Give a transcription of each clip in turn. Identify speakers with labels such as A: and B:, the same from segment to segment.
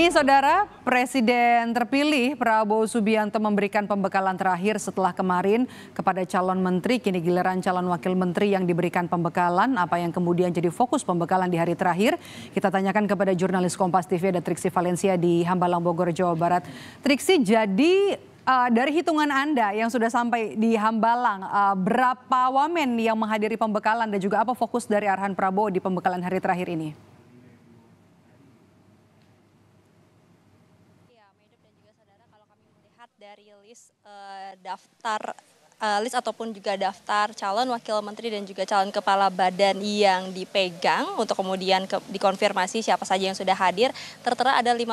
A: Ini saudara, Presiden terpilih Prabowo Subianto memberikan pembekalan terakhir setelah kemarin kepada calon menteri. Kini giliran calon wakil menteri yang diberikan pembekalan. Apa yang kemudian jadi fokus pembekalan di hari terakhir? Kita tanyakan kepada jurnalis Kompas TV ada Triksi Valencia di Hambalang Bogor, Jawa Barat. Triksi, jadi uh, dari hitungan Anda yang sudah sampai di Hambalang, uh, berapa wamen yang menghadiri pembekalan dan juga apa fokus dari arahan Prabowo di pembekalan hari terakhir ini?
B: dari list uh, daftar uh, list ataupun juga daftar calon wakil menteri dan juga calon kepala badan yang dipegang untuk kemudian ke, dikonfirmasi siapa saja yang sudah hadir tertera ada 54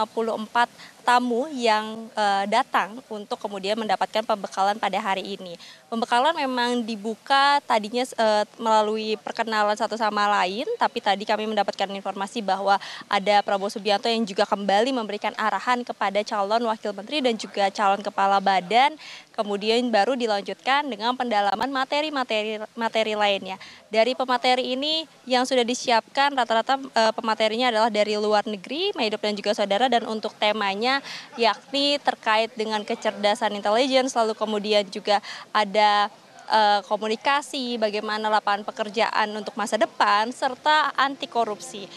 B: tamu yang uh, datang untuk kemudian mendapatkan pembekalan pada hari ini. Pembekalan memang dibuka tadinya uh, melalui perkenalan satu sama lain, tapi tadi kami mendapatkan informasi bahwa ada Prabowo Subianto yang juga kembali memberikan arahan kepada calon wakil menteri dan juga calon kepala badan kemudian baru dilanjutkan dengan pendalaman materi-materi materi lainnya. Dari pemateri ini yang sudah disiapkan rata-rata uh, pematerinya adalah dari luar negeri, Maidop dan juga saudara dan untuk temanya yakni terkait dengan kecerdasan intelijen lalu kemudian juga ada eh, komunikasi bagaimana lapangan pekerjaan untuk masa depan serta anti korupsi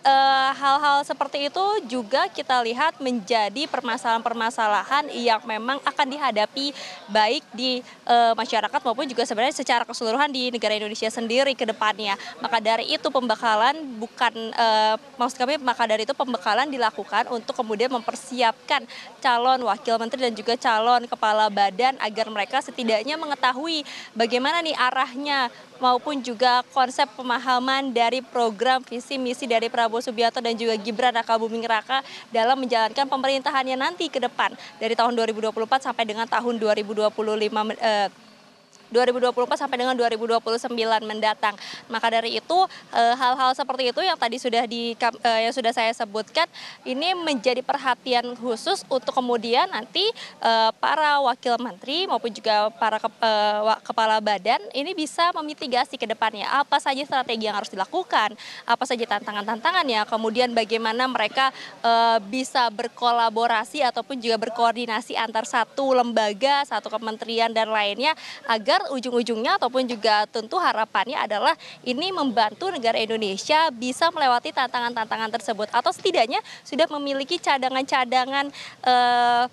B: Eh, hal-hal seperti itu juga kita lihat menjadi permasalahan-permasalahan yang memang akan dihadapi baik di e, masyarakat maupun juga sebenarnya secara keseluruhan di negara Indonesia sendiri ke depannya. Maka dari itu pembekalan bukan e, maksud kami maka dari itu pembekalan dilakukan untuk kemudian mempersiapkan calon wakil menteri dan juga calon kepala badan agar mereka setidaknya mengetahui bagaimana nih arahnya maupun juga konsep pemahaman dari program visi misi dari Prabowo Subianto dan juga Gibran Raka Buming Raka dalam menjalankan pemerintahannya nanti ke depan dari tahun 2024 sampai dengan tahun 2025 eh, 2024 sampai dengan 2029 mendatang. Maka dari itu eh, hal-hal seperti itu yang tadi sudah di eh, yang sudah saya sebutkan ini menjadi perhatian khusus untuk kemudian nanti eh, para wakil menteri maupun juga para kepala badan ini bisa memitigasi ke depannya apa saja strategi yang harus dilakukan, apa saja tantangan-tantangannya, kemudian bagaimana mereka bisa berkolaborasi ataupun juga berkoordinasi antar satu lembaga, satu kementerian dan lainnya agar agar ujung-ujungnya ataupun juga tentu harapannya adalah ini membantu negara Indonesia bisa melewati tantangan-tantangan tersebut atau setidaknya sudah memiliki cadangan-cadangan eh,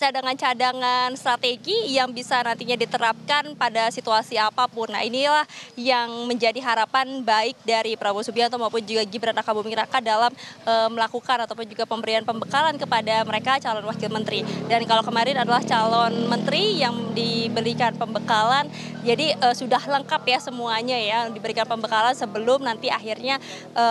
B: cadangan-cadangan strategi yang bisa nantinya diterapkan pada situasi apapun. Nah inilah yang menjadi harapan baik dari Prabowo Subianto maupun juga Gibran Rakabuming Raka dalam e, melakukan ataupun juga pemberian pembekalan kepada mereka calon wakil menteri. Dan kalau kemarin adalah calon menteri yang diberikan pembekalan, jadi e, sudah lengkap ya semuanya ya diberikan pembekalan sebelum nanti akhirnya e,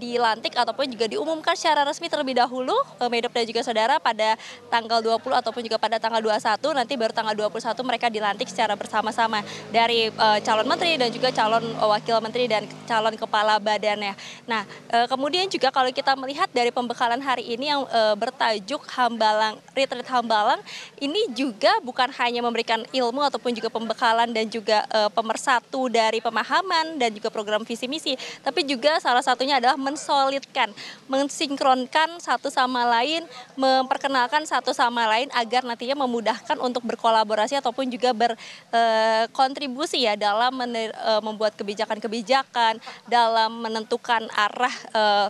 B: dilantik ataupun juga diumumkan secara resmi terlebih dahulu, e, Medop dan juga saudara pada tanggal 20 atau ataupun juga pada tanggal 21 nanti baru tanggal 21 mereka dilantik secara bersama-sama dari uh, calon menteri dan juga calon eh, wakil menteri dan calon kepala badannya. Nah, uh, kemudian juga kalau kita melihat dari pembekalan hari ini yang uh, bertajuk Hambalang Retreat Hambalang ini juga bukan hanya memberikan ilmu ataupun juga pembekalan dan juga uh, pemersatu dari pemahaman dan juga program visi misi, tapi juga salah satunya adalah mensolidkan, mensinkronkan satu sama lain, memperkenalkan satu sama lain agar nantinya memudahkan untuk berkolaborasi ataupun juga berkontribusi ya dalam eh, membuat kebijakan-kebijakan dalam menentukan arah eh,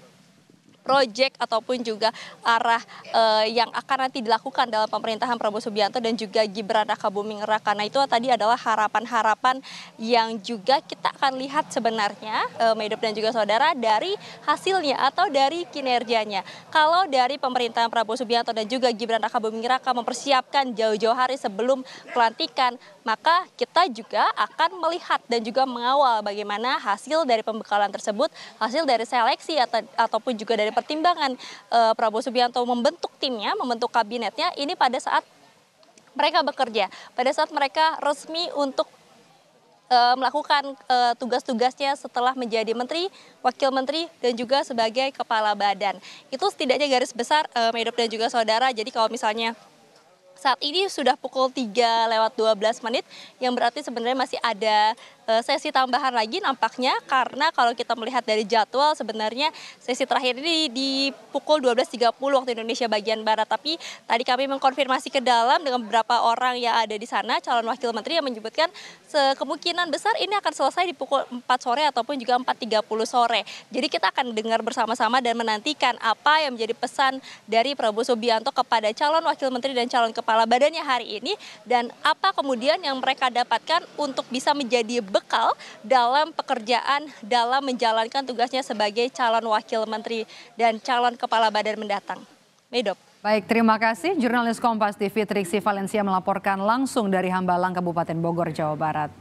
B: proyek ataupun juga arah uh, yang akan nanti dilakukan dalam pemerintahan Prabowo Subianto dan juga Gibran Raka Buming Raka. Nah itu tadi adalah harapan-harapan yang juga kita akan lihat sebenarnya uh, eh, Medop dan juga saudara dari hasilnya atau dari kinerjanya. Kalau dari pemerintahan Prabowo Subianto dan juga Gibran Raka Buming Raka mempersiapkan jauh-jauh hari sebelum pelantikan, maka kita juga akan melihat dan juga mengawal bagaimana hasil dari pembekalan tersebut, hasil dari seleksi atau, ataupun juga dari pertimbangan uh, Prabowo Subianto membentuk timnya, membentuk kabinetnya ini pada saat mereka bekerja, pada saat mereka resmi untuk eh, melakukan uh, tugas-tugasnya setelah menjadi menteri, wakil menteri, dan juga sebagai kepala badan. Itu setidaknya garis besar uh, Medop dan juga saudara. Jadi kalau misalnya saat ini sudah pukul 3 lewat 12 menit, yang berarti sebenarnya masih ada Eh, sesi tambahan lagi nampaknya karena kalau kita melihat dari jadwal sebenarnya sesi terakhir ini di pukul 12.30 waktu Indonesia bagian Barat. Tapi tadi kami mengkonfirmasi ke dalam dengan beberapa orang yang ada di sana, calon wakil menteri yang menyebutkan kemungkinan besar ini akan selesai di pukul 4 sore ataupun juga 4.30 sore. Jadi kita akan dengar bersama-sama dan menantikan apa yang menjadi pesan dari Prabowo Subianto kepada calon wakil menteri dan calon kepala badannya hari ini dan apa kemudian yang mereka dapatkan untuk bisa menjadi bekal dalam pekerjaan dalam menjalankan tugasnya sebagai calon wakil menteri dan calon kepala badan mendatang.
A: Medop. Baik, terima kasih. Jurnalis Kompas TV Triksi Valencia melaporkan langsung dari Hambalang, Kabupaten Bogor, Jawa Barat.